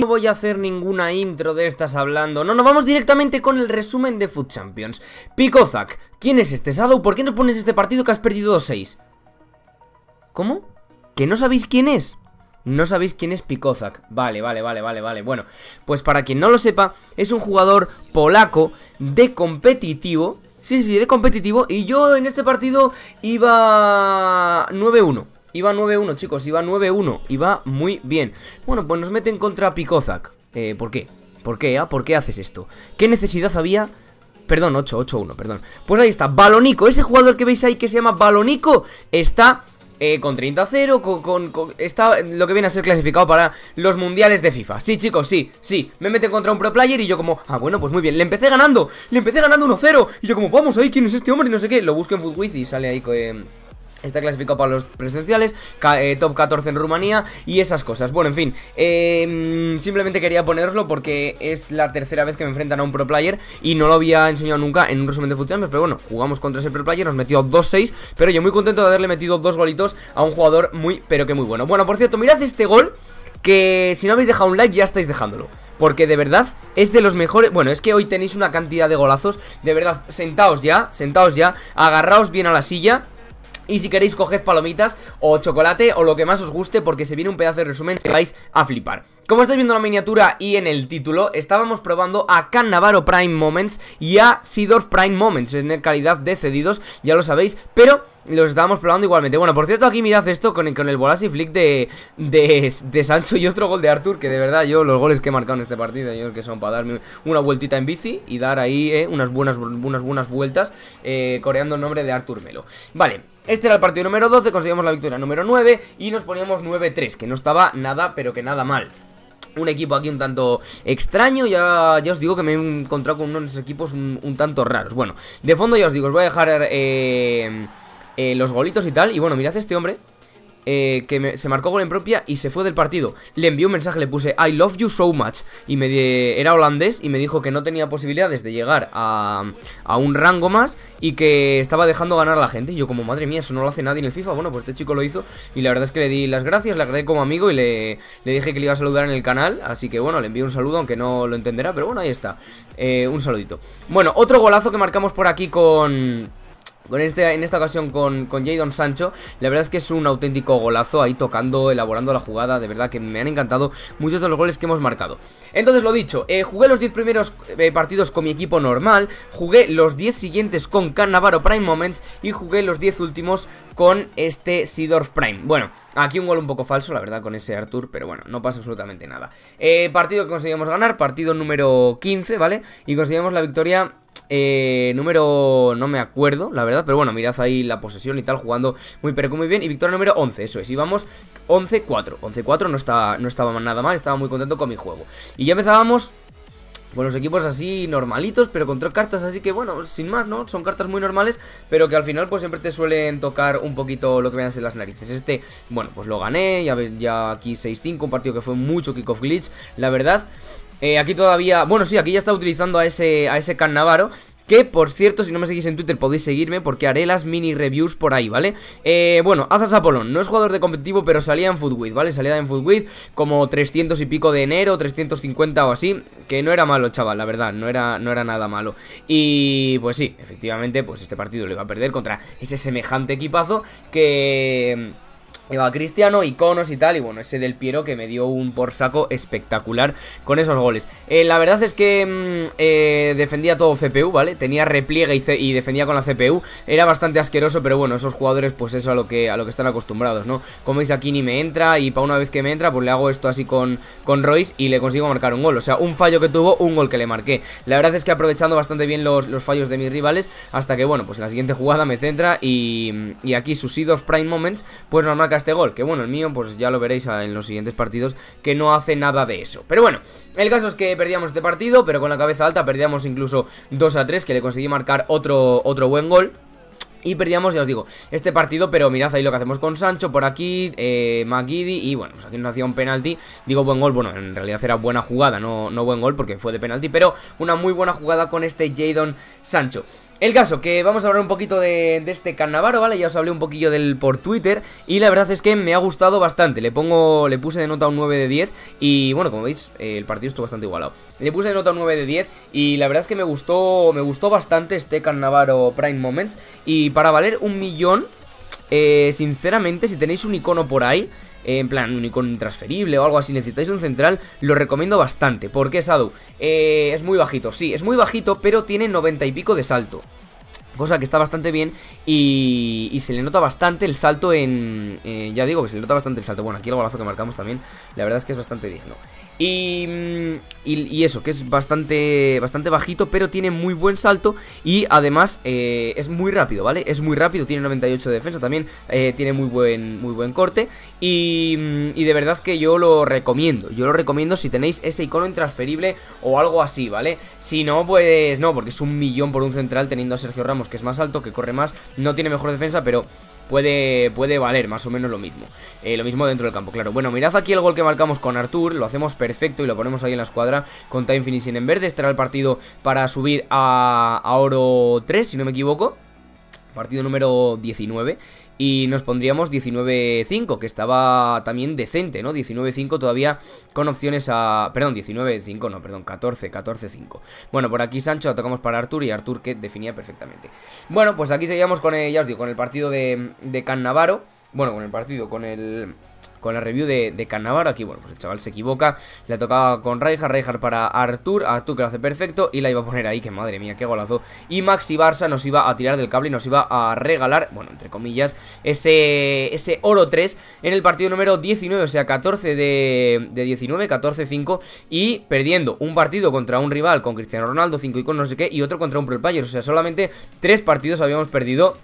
no voy a hacer ninguna intro de estas hablando. No, nos vamos directamente con el resumen de Food Champions. Picozac, ¿quién es este Sado, ¿Por qué nos pones este partido que has perdido 2-6? ¿Cómo? ¿Que no sabéis quién es? No sabéis quién es Picozak. Vale, vale, vale, vale, vale. Bueno, pues para quien no lo sepa, es un jugador polaco de competitivo. Sí, sí, de competitivo. Y yo en este partido iba 9-1. Iba 9-1, chicos, iba 9-1 Iba muy bien Bueno, pues nos meten contra Picozac eh, ¿Por qué? ¿Por qué, ah? ¿Por qué haces esto? ¿Qué necesidad había? Perdón, 8-8-1, perdón Pues ahí está, Balonico Ese jugador que veis ahí que se llama Balonico Está... Eh, con 30-0, con, está lo que viene a ser clasificado para los mundiales de FIFA. Sí, chicos, sí, sí. Me meten contra un pro player y yo como, ah, bueno, pues muy bien. Le empecé ganando, le empecé ganando 1-0. Y yo como, vamos ahí, ¿quién es este hombre? Y no sé qué. Lo busco en FootWiz y sale ahí con... Eh, Está clasificado para los presenciales, eh, top 14 en Rumanía y esas cosas. Bueno, en fin, em, simplemente quería poneroslo porque es la tercera vez que me enfrentan a un pro player y no lo había enseñado nunca en un resumen de funciones pero bueno, jugamos contra ese pro player, nos metió 2-6, pero yo muy contento de haberle metido dos golitos a un jugador muy, pero que muy bueno. Bueno, por cierto, mirad este gol que si no habéis dejado un like ya estáis dejándolo. Porque de verdad es de los mejores... Bueno, es que hoy tenéis una cantidad de golazos. De verdad, sentaos ya, sentaos ya, agarraos bien a la silla y si queréis coged palomitas o chocolate o lo que más os guste porque se viene un pedazo de resumen que vais a flipar Como estáis viendo en la miniatura y en el título estábamos probando a Cannavaro Prime Moments y a Sidor Prime Moments en calidad de cedidos, ya lo sabéis, pero los estábamos probando igualmente Bueno, por cierto, aquí mirad esto con el, con el Flick de, Sancho y otro gol de Arthur Que de verdad, yo los goles que he marcado en este partido Yo que son para darme una vueltita en bici Y dar ahí eh, unas, buenas, buenas vueltas eh, Coreando el nombre de Arthur Melo Vale este era el partido número 12, conseguimos la victoria número 9 y nos poníamos 9-3, que no estaba nada, pero que nada mal un equipo aquí un tanto extraño. Ya, ya os digo que me he encontrado con unos equipos un, tanto raros. Bueno, de fondo ya os digo, os voy a dejar eh, eh, los golitos y tal. Y bueno, mirad este hombre eh, que se marcó gol en propia y se fue del partido. Le envió un mensaje, le puse I love you so much. Y me era holandés y me dijo que no tenía posibilidades de llegar a, a un rango más y que estaba dejando ganar a la gente. Y yo, como madre mía, eso no lo hace nadie en el FIFA. Bueno, pues este chico lo hizo y la verdad es que le di las gracias, le agradecí como amigo y le, dije que le iba a saludar en el canal. Así que bueno, le envío un saludo, aunque no lo entenderá, pero bueno, ahí está. Eh, un saludito. Bueno, otro golazo que marcamos por aquí con este, en esta ocasión con, con Jadon Sancho, la verdad es que es un auténtico golazo ahí tocando, elaborando la jugada, de verdad que me han encantado muchos de los goles que hemos marcado. Entonces lo dicho, eh, jugué los 10 primeros eh, partidos con mi equipo normal, jugué los 10 siguientes con Cannavaro Prime Moments y jugué los 10 últimos con este Sidorf Prime. Bueno, aquí un gol un poco falso, la verdad, con ese Arthur, pero bueno, no pasa absolutamente nada. Eh, partido que conseguimos ganar, partido número 15, ¿vale? Y conseguimos la victoria eh, número, no me acuerdo, la verdad, pero bueno, mirad ahí la posesión y tal, jugando muy pero muy bien. Y victoria número 11, eso es. Íbamos 11-4. 11-4 no, está, no estaba nada mal, estaba muy contento con mi juego. Y ya empezábamos con los equipos así normalitos, pero con tres cartas, así que bueno, sin más, ¿no? Son cartas muy normales, pero que al final pues siempre te suelen tocar un poquito lo que veas en las narices. Este, bueno, pues lo gané, ya, ves ya aquí 6-5, un partido que fue mucho kick kickoff glitch, la verdad. Eh, aquí todavía... Bueno, sí, aquí ya está utilizando a ese, a ese Carnavaro que por cierto, si no me seguís en Twitter podéis seguirme porque haré las mini reviews por ahí, ¿vale? Eh, bueno, Azas Apolón, no es jugador de competitivo, pero salía en Foodwith, ¿vale? Salía en Foodwith como 300 y pico de enero, 350 o así, que no era malo, chaval, la verdad, no era, no era nada malo. Y pues sí, efectivamente, pues este partido le va a perder contra ese semejante equipazo que... Iba Cristiano, iconos y tal, y bueno, ese del Piero que me dio un por saco espectacular con esos goles. Eh, la verdad es que mm, eh, defendía todo CPU, ¿vale? Tenía repliegue y, defendía con la CPU. Era bastante asqueroso, pero bueno, esos jugadores, pues eso a lo que, a lo que están acostumbrados, ¿no? Como veis aquí ni me entra, y para una vez que me entra, pues le hago esto así con, con Royce y le consigo marcar un gol. O sea, un fallo que tuvo, un gol que le marqué. La verdad es que aprovechando bastante bien los, fallos de mis rivales, hasta que bueno, pues en la siguiente jugada me centra y, y aquí sus Prime Moments, pues nos marca este gol, que bueno, el mío, pues ya lo veréis en los siguientes partidos, que no hace nada de eso. Pero bueno, el caso es que perdíamos este partido, pero con la cabeza alta perdíamos incluso 2 a 3, que le conseguí marcar otro, otro buen gol. Y perdíamos, ya os digo, este partido, pero mirad ahí lo que hacemos con Sancho por aquí, eh, y bueno, pues aquí nos hacía un penalti, digo buen gol, bueno, en realidad era buena jugada, no, no buen gol porque fue de penalti, pero una muy buena jugada con este Jadon Sancho. El caso, que vamos a hablar un poquito de, este carnavaro, ¿vale? Ya os hablé un poquillo del por Twitter y la verdad es que me ha gustado bastante. Le pongo, le puse de nota un 9 de 10 y bueno, como veis, eh, el partido estuvo bastante igualado. Le puse de nota un 9 de 10 y la verdad es que me gustó, me gustó bastante este carnavaro Prime Moments y para valer un millón, eh, sinceramente, si tenéis un icono por ahí... Eh, en plan un icono intransferible o algo así, necesitáis un central, lo recomiendo bastante. porque Sadu? Eh, es muy bajito, sí, es muy bajito, pero tiene 90 y pico de salto. Cosa que está bastante bien y, se le nota bastante el salto en... Eh, ya digo que se le nota bastante el salto. Bueno, aquí el golazo que marcamos también, la verdad es que es bastante digno. Y, y, eso, que es bastante, bastante bajito, pero tiene muy buen salto y además eh, es muy rápido, ¿vale? Es muy rápido, tiene 98 de defensa también, eh, tiene muy buen, muy buen corte y, y, de verdad que yo lo recomiendo, yo lo recomiendo si tenéis ese icono intransferible o algo así, ¿vale? Si no, pues no, porque es un millón por un central teniendo a Sergio Ramos, que es más alto, que corre más, no tiene mejor defensa, pero puede, puede valer más o menos lo mismo. Eh, lo mismo dentro del campo, claro. Bueno, mirad aquí el gol que marcamos con Artur, lo hacemos perfecto y lo ponemos ahí en la escuadra con Time Finishing en verde. Estará el partido para subir a oro 3, si no me equivoco partido número 19, y nos pondríamos 19-5, que estaba también decente, ¿no? 19-5 todavía con opciones a... Perdón, 19-5, no, perdón, 14-14-5. Bueno, por aquí Sancho atacamos para Artur y Artur que definía perfectamente. Bueno, pues aquí seguíamos con, el, eh, os digo, con el partido de, de Can Bueno, con el partido, con el con la review de, de Aquí, bueno, pues el chaval se equivoca. Le tocaba con Reijar, Reijar para Artur. Artur que lo hace perfecto y la iba a poner ahí, que madre mía, qué golazo. Y Maxi Barça nos iba a tirar del cable y nos iba a regalar, bueno, entre comillas, ese, ese oro 3 en el partido número 19, o sea, 14 de, 19, 14-5 y perdiendo un partido contra un rival con Cristiano Ronaldo, 5 y con no sé qué, y otro contra un pro player, o sea, solamente 3 partidos habíamos perdido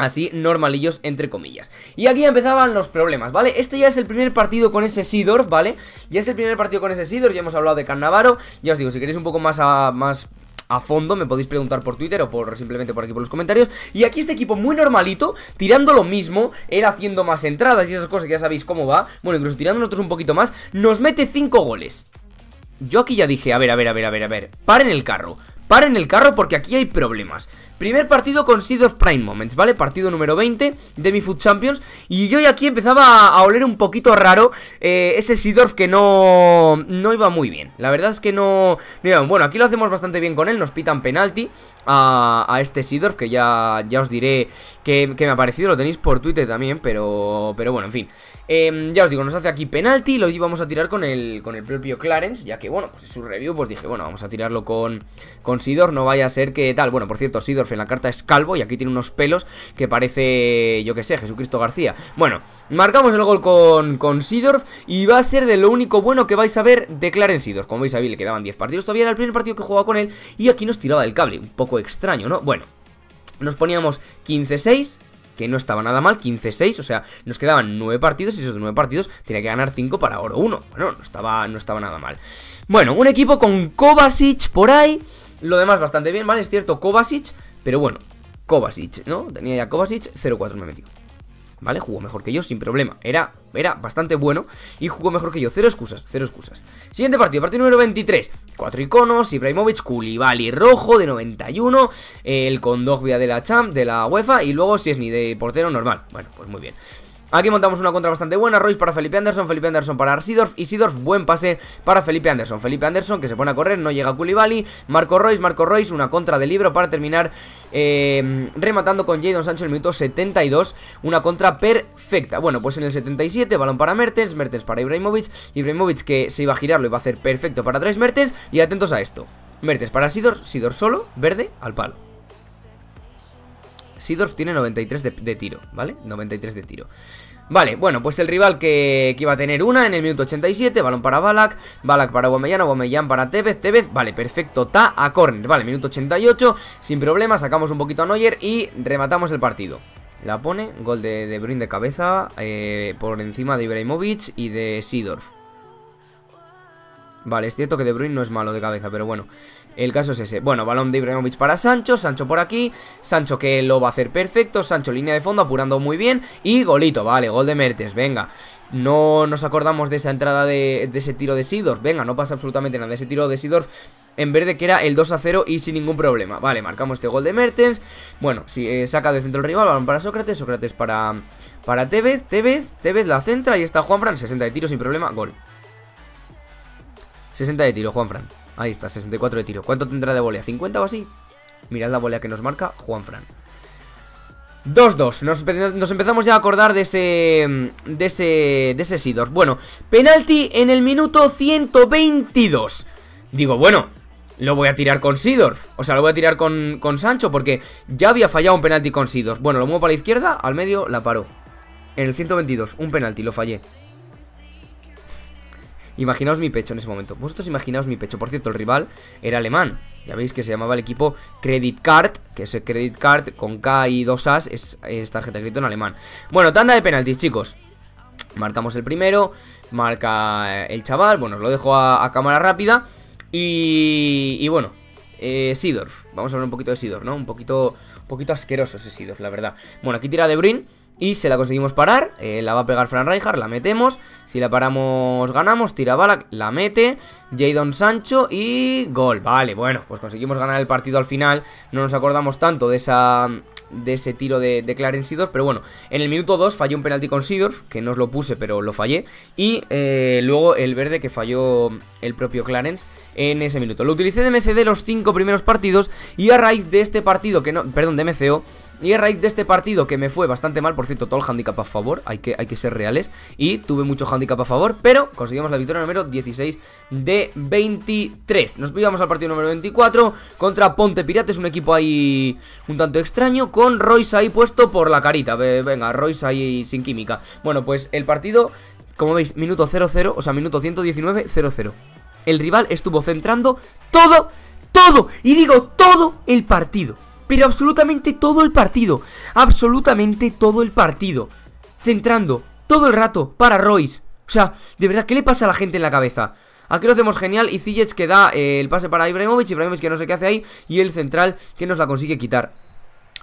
Así, normalillos, entre comillas Y aquí empezaban los problemas, ¿vale? Este ya es el primer partido con ese Sidor, ¿vale? Ya es el primer partido con ese Sidor, ya hemos hablado de Carnavaro Ya os digo, si queréis un poco más, a, más a fondo, me podéis preguntar por Twitter o por simplemente por aquí por los comentarios. Y aquí este equipo muy normalito, tirando lo mismo, él haciendo más entradas y esas cosas que ya sabéis cómo va. Bueno, incluso tirando nosotros un poquito más, nos mete 5 goles. Yo aquí ya dije, a ver, a ver, a ver, a ver, a ver, paren el carro. Paren el carro porque aquí hay problemas. Primer partido con Seedorf Prime Moments, ¿vale? Partido número 20 de mi Food Champions. Y yo ya aquí empezaba a, oler un poquito raro eh, ese Seedorf que no, no iba muy bien. La verdad es que no, Bueno, aquí lo hacemos bastante bien con él. Nos pitan penalti a, este Seedorf que ya, ya os diré que, me ha parecido. Lo tenéis por Twitter también, pero, pero bueno, en fin. Em, ya os digo, nos hace aquí penalti. Lo íbamos a tirar con el, con el propio Clarence, ya que, bueno, pues en su review, pues dije, bueno, vamos a tirarlo con Sidor no vaya a ser que tal. Bueno, por cierto, Sidorf en la carta es calvo y aquí tiene unos pelos que parece, yo que sé, Jesucristo García. Bueno, marcamos el gol con, con Sidorf y va a ser de lo único bueno que vais a ver de Clarence Sidorf. Como veis a le quedaban 10 partidos, todavía era el primer partido que jugaba con él y aquí nos tiraba del cable. Un poco extraño, ¿no? Bueno, nos poníamos 15-6 que no estaba nada mal, 15-6, o sea, nos quedaban 9 partidos y esos 9 partidos tenía que ganar 5 para oro 1. Bueno, no estaba, no estaba nada mal. Bueno, un equipo con Kovacic por ahí, lo demás bastante bien, ¿vale? Es cierto, Kovacic, pero bueno, Kovacic, ¿no? Tenía ya Kovacic, 0-4 me metió. ¿Vale? Jugó mejor que yo sin problema. Era, era bastante bueno y jugó mejor que yo. Cero excusas, cero excusas. Siguiente partido, partido número 23. Cuatro iconos, Ibrahimovic, Koulibaly, Rojo de 91, el Condogbia de la Champ, de la UEFA y luego si es ni de portero normal. Bueno, pues muy bien. Aquí montamos una contra bastante buena, Royce para Felipe Anderson, Felipe Anderson para Arsidorf y Sidorf, buen pase para Felipe Anderson. Felipe Anderson que se pone a correr, no llega a Koulibaly, Marco Royce, Marco Royce, una contra de libro para terminar eh, rematando con Jadon Sancho en el minuto 72, una contra perfecta. Bueno, pues en el 77, balón para Mertens, Mertens para Ibrahimovic, Ibrahimovic que se iba a girar, lo iba a hacer perfecto para tres Mertens y atentos a esto. Mertens para Sidor, Sidor solo, verde, al palo. Sidorf tiene 93 de, tiro, ¿vale? 93 de tiro. Vale, bueno, pues el rival que, iba a tener una en el minuto 87, balón para Balak, Balak para Guamellán, Guamellán para Tevez, Tevez, vale, perfecto, ta a corner, vale, minuto 88, sin problema, sacamos un poquito a Neuer y rematamos el partido. La pone, gol de, de Bruyne de cabeza, eh, por encima de Ibrahimovic y de Sidorf. Vale, es cierto que De Bruyne no es malo de cabeza, pero bueno. El caso es ese. Bueno, balón de Ibrahimovic para Sancho, Sancho por aquí, Sancho que lo va a hacer perfecto, Sancho línea de fondo apurando muy bien y golito, vale, gol de Mertes, venga. No nos acordamos de esa entrada de, ese tiro de Sidor. venga, no pasa absolutamente nada, de ese tiro de Sidorf en verde que era el 2 a 0 y sin ningún problema. Vale, marcamos este gol de Mertens. Bueno, si eh, saca de centro el rival, balón para Sócrates, Sócrates para, para Tevez, Tevez, Tevez la centra y está Juanfran, 60 de tiro sin problema, gol. 60 de tiro, Juanfran. Ahí está, 64 de tiro. ¿Cuánto tendrá de volea? ¿50 o así? Mirad la volea que nos marca Juanfran. 2-2, nos, empezamos ya a acordar de ese, de ese, de ese Sidorf. Bueno, penalti en el minuto 122 Digo, bueno, lo voy a tirar con Sidorf. O sea, lo voy a tirar con, con, Sancho porque ya había fallado un penalti con Sidorf. Bueno, lo muevo para la izquierda, al medio, la paro. En el 122, un penalti, lo fallé. Imaginaos mi pecho en ese momento. Vosotros imaginaos mi pecho. Por cierto, el rival era alemán. Ya veis que se llamaba el equipo Credit Card, que ese Credit Card con K y 2 As es, tarjeta de crédito en alemán. Bueno, tanda de penaltis, chicos. Marcamos el primero, marca eh, el chaval, bueno, os lo dejo a, cámara rápida. Y, bueno, eh, Sidorf, vamos a hablar un poquito de Sidorf, ¿no? Un poquito, un poquito asqueroso ese Sidorf, la verdad. Bueno, aquí tira De Bruyne y se la conseguimos parar, eh, la va a pegar Fran Rijkaard, la metemos. Si la paramos ganamos, tira bala, la mete. Jadon Sancho y gol. Vale, bueno, pues conseguimos ganar el partido al final. No nos acordamos tanto de esa de ese tiro de, de Clarence Seedorf, pero bueno, en el minuto 2 falló un penalti con Seedorf, que no os lo puse, pero lo fallé, y eh, luego el verde que falló el propio Clarence en ese minuto. Lo utilicé de MCD los 5 primeros partidos, y a raíz de este partido, que no, perdón, de MCO, y a raíz de este partido, que me fue bastante mal, por cierto, todo el handicap a favor, hay que, hay que ser reales, y tuve mucho handicap a favor, pero conseguimos la victoria número 16 de 23. Nos pillamos al partido número 24 contra Ponte Pirates, un equipo ahí un tanto extraño, con Royce ahí puesto por la carita. Venga, Royce ahí sin química. Bueno, pues el partido, como veis, minuto 0-0, o sea, minuto 119, 0-0. El rival estuvo centrando todo, todo, y digo todo el partido pero absolutamente todo el partido, absolutamente todo el partido, centrando todo el rato para Royce. O sea, de verdad, ¿qué le pasa a la gente en la cabeza? Aquí lo hacemos genial y Ziyech que da eh, el pase para Ibrahimovic, Ibrahimovic que no sé qué hace ahí y el central que nos la consigue quitar.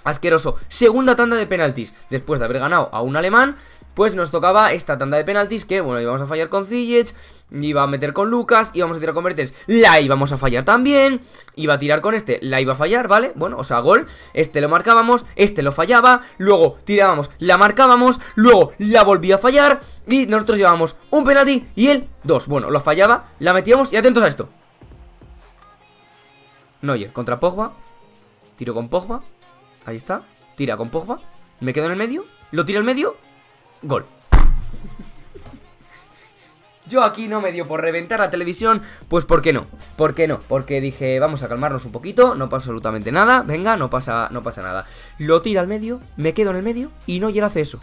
Asqueroso. Segunda tanda de penaltis. Después de haber ganado a un alemán, pues nos tocaba esta tanda de penaltis que, bueno, íbamos a fallar con Ziyech, iba a meter con Lucas, íbamos a tirar con Mertens, la íbamos a fallar también, iba a tirar con este, la iba a fallar, ¿vale? Bueno, o sea, gol, este lo marcábamos, este lo fallaba, luego tirábamos, la marcábamos, luego la volvía a fallar y nosotros llevábamos un penalti y él dos. Bueno, lo fallaba, la metíamos y atentos a esto. No oye, contra Pogba, tiro con Pogba, ahí está, tira con Pogba, me quedo en el medio, lo tiro el medio Gol. Yo aquí no me dio por reventar la televisión, pues ¿por qué no? ¿Por qué no? Porque dije, vamos a calmarnos un poquito, no pasa absolutamente nada, venga, no pasa, no pasa nada. Lo tira al medio, me quedo en el medio y no llega hacer eso.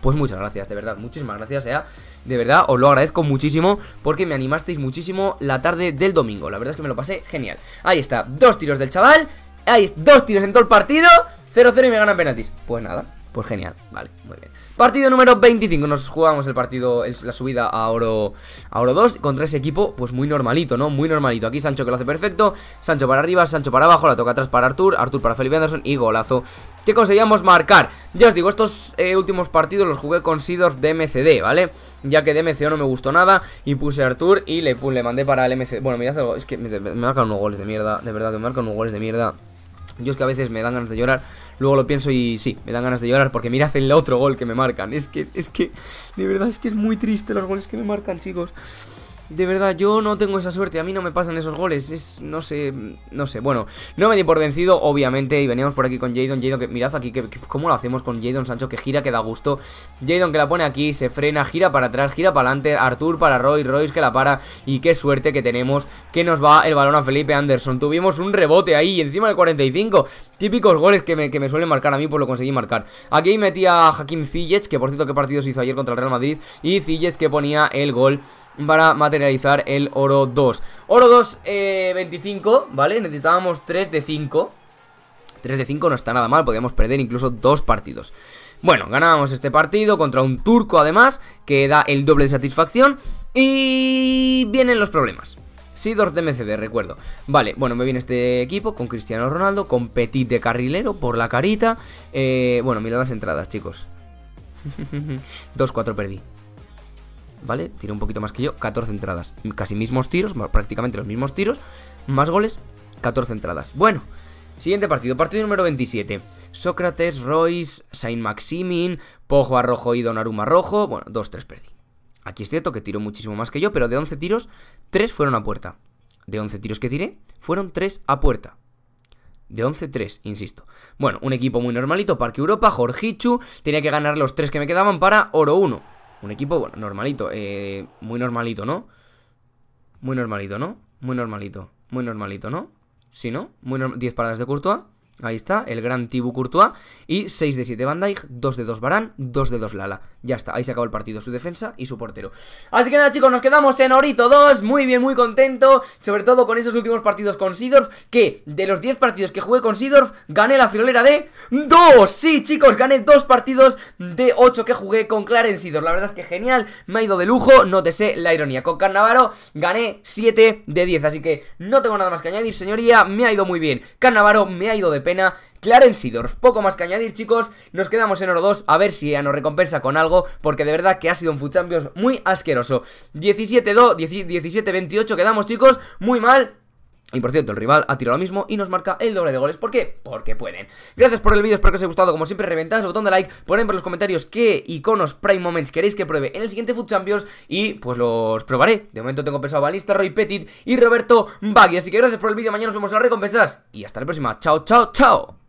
Pues muchas gracias, de verdad, muchísimas gracias, sea. Eh. De verdad, os lo agradezco muchísimo porque me animasteis muchísimo la tarde del domingo. La verdad es que me lo pasé genial. Ahí está, dos tiros del chaval, ahí dos tiros en todo el partido, 0-0 y me ganan penaltis. Pues nada, pues genial, vale, muy bien. Partido número 25, nos jugamos el partido, la subida a oro, a oro 2 contra ese equipo, pues muy normalito, ¿no? Muy normalito. Aquí Sancho que lo hace perfecto, Sancho para arriba, Sancho para abajo, la toca atrás para Artur, Artur para Felipe Anderson y golazo que conseguíamos marcar. Ya os digo, estos eh, últimos partidos los jugué con Sidorf de MCD, ¿vale? Ya que de no me gustó nada y puse a Artur y le, le mandé para el MCD. Bueno, mirad, es que me, me marcan unos goles de mierda, de verdad que me marcan unos goles de mierda. Yo es que a veces me dan ganas de llorar, luego lo pienso y sí, me dan ganas de llorar porque mirad el otro gol que me marcan. Es que, es, es que, de verdad, es que es muy triste los goles que me marcan, chicos. De verdad, yo no tengo esa suerte, a mí no me pasan esos goles, es, no sé, no sé, bueno, no me di por vencido, obviamente, y veníamos por aquí con Jadon, Jadon, que mirad aquí, cómo lo hacemos con Jadon Sancho, que gira, que da gusto, Jadon que la pone aquí, se frena, gira para atrás, gira para adelante, Artur para Roy, Royce que la para, y qué suerte que tenemos, que nos va el balón a Felipe Anderson, tuvimos un rebote ahí, encima del 45, Típicos goles que me, suelen marcar a mí, pues lo conseguí marcar. Aquí metía a Hakim Ziyech, que por cierto, qué partido se hizo ayer contra el Real Madrid. Y Ziyech que ponía el gol para materializar el oro 2. Oro 2, 25, eh, ¿vale? Necesitábamos 3 de 5. 3 de 5 no está nada mal, podíamos perder incluso dos partidos. Bueno, ganábamos este partido contra un turco además, que da el doble de satisfacción. Y vienen los problemas. Sidor de MCD, recuerdo. Vale, bueno, me viene este equipo con Cristiano Ronaldo, con Petit de carrilero por la carita. Eh, bueno, mira las entradas, chicos. 2-4 perdí. ¿Vale? Tiré un poquito más que yo. 14 entradas. Casi mismos tiros, prácticamente los mismos tiros. Más goles, 14 entradas. Bueno, siguiente partido. Partido número 27. Sócrates, Royce, Saint Maximin, Pojo a rojo y Donnarumma rojo. Bueno, 2-3 perdí. Aquí es cierto que tiró muchísimo más que yo, pero de 11 tiros, 3 fueron a puerta. De 11 tiros que tiré, fueron 3 a puerta. De 11-3, insisto. Bueno, un equipo muy normalito, Parque Europa, Jorgichu, tenía que ganar los 3 que me quedaban para Oro 1. Un equipo, bueno, normalito, eh, muy normalito, ¿no? Muy normalito, ¿no? Muy normalito, muy normalito, ¿no? Sí, ¿no? Muy 10 paradas de Courtois, Ahí está, el gran Tibu Courtois. Y 6 de 7 Van Dijk, 2 de 2 Barán, 2 de 2 Lala. Ya está, ahí se acabó el partido, su defensa y su portero. Así que nada, chicos, nos quedamos en Orito 2. Muy bien, muy contento. Sobre todo con esos últimos partidos con Sidorf. Que de los 10 partidos que jugué con Sidorf, gané la filolera de 2. Sí, chicos, gané 2 partidos de 8 que jugué con Clarence Sidorf. La verdad es que genial, me ha ido de lujo. No te sé la ironía. Con Carnavaro gané 7 de 10. Así que no tengo nada más que añadir, señoría. Me ha ido muy bien. Carnavaro me ha ido de pena. Clarence Sidorf, poco más que añadir chicos, nos quedamos en oro 2 a ver si ya nos recompensa con algo, porque de verdad que ha sido un Food muy asqueroso. 17-2, 17-28 quedamos chicos, muy mal, y por cierto, el rival ha tirado lo mismo y nos marca el doble de goles. ¿Por qué? Porque pueden. Gracias por el vídeo, espero que os haya gustado. Como siempre, reventad el botón de like, poned por los comentarios qué iconos Prime Moments queréis que pruebe en el siguiente Food Champions y pues los probaré. De momento tengo pensado a Roy Petit y Roberto Bagui. Así que gracias por el vídeo, mañana nos vemos en las recompensas y hasta la próxima. Chao, chao, chao.